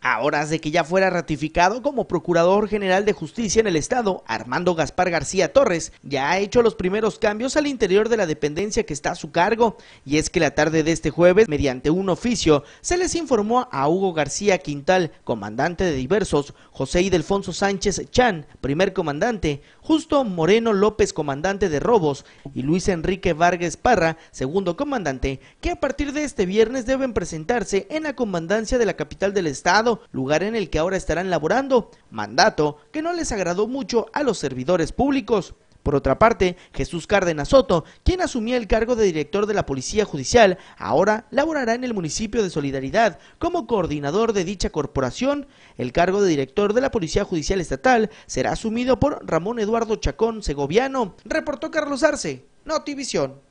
A horas de que ya fuera ratificado como Procurador General de Justicia en el Estado, Armando Gaspar García Torres ya ha hecho los primeros cambios al interior de la dependencia que está a su cargo, y es que la tarde de este jueves, mediante un oficio, se les informó a Hugo García Quintal, comandante de diversos, José Idelfonso Sánchez Chan, primer comandante, Justo Moreno López, comandante de robos, y Luis Enrique Vargas Parra, segundo comandante, que a partir de este viernes deben presentarse en la comandancia de la capital del Estado lugar en el que ahora estarán laborando, mandato que no les agradó mucho a los servidores públicos. Por otra parte, Jesús Cárdenas Soto, quien asumía el cargo de director de la Policía Judicial, ahora laborará en el municipio de Solidaridad como coordinador de dicha corporación. El cargo de director de la Policía Judicial Estatal será asumido por Ramón Eduardo Chacón Segoviano, reportó Carlos Arce, Notivisión.